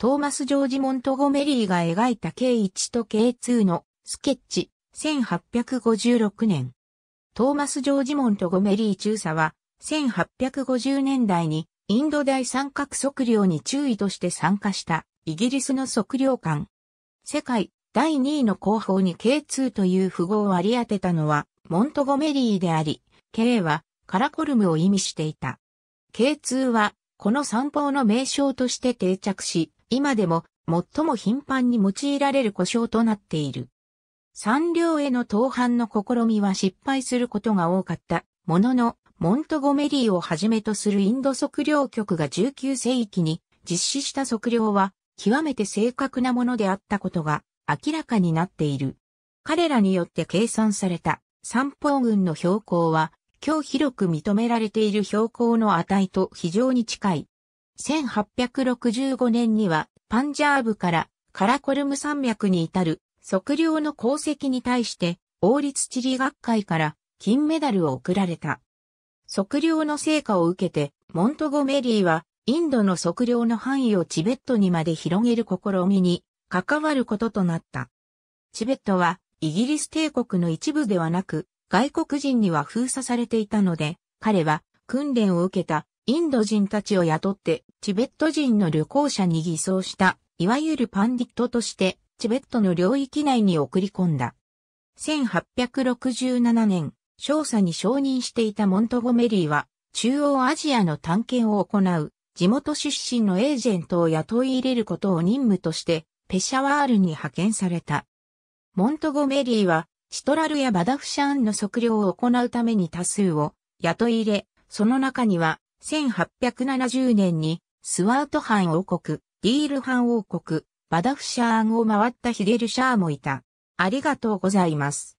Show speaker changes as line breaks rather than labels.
トーマス・ジョージ・モントゴメリーが描いた K1 と K2 のスケッチ、1856年。トーマス・ジョージ・モントゴメリー中佐は、1850年代にインド大三角測量に注意として参加したイギリスの測量官。世界第2位の後方に K2 という符号を割り当てたのはモントゴメリーであり、K はカラコルムを意味していた。K2 はこの三方の名称として定着し、今でも最も頻繁に用いられる故障となっている。産業への投販の試みは失敗することが多かったものの、モントゴメリーをはじめとするインド測量局が19世紀に実施した測量は極めて正確なものであったことが明らかになっている。彼らによって計算された三方群の標高は今日広く認められている標高の値と非常に近い1865年にはパンジャーブからカラコルム山脈に至る測量の功績に対して王立地理学会から金メダルを贈られた。測量の成果を受けてモントゴメリーはインドの測量の範囲をチベットにまで広げる試みに関わることとなった。チベットはイギリス帝国の一部ではなく外国人には封鎖されていたので彼は訓練を受けたインド人たちを雇ってチベット人の旅行者に偽装した、いわゆるパンディットとしてチベットの領域内に送り込んだ。1867年、少佐に承認していたモントゴメリーは、中央アジアの探検を行う、地元出身のエージェントを雇い入れることを任務として、ペシャワールに派遣された。モントゴメリーは、シトラルやバダフシャーンの測量を行うために多数を雇い入れ、その中には1870年にスワート藩王国、ディール藩王国、バダフシャーンを回ったヒデルシャーもいた。ありがとうございます。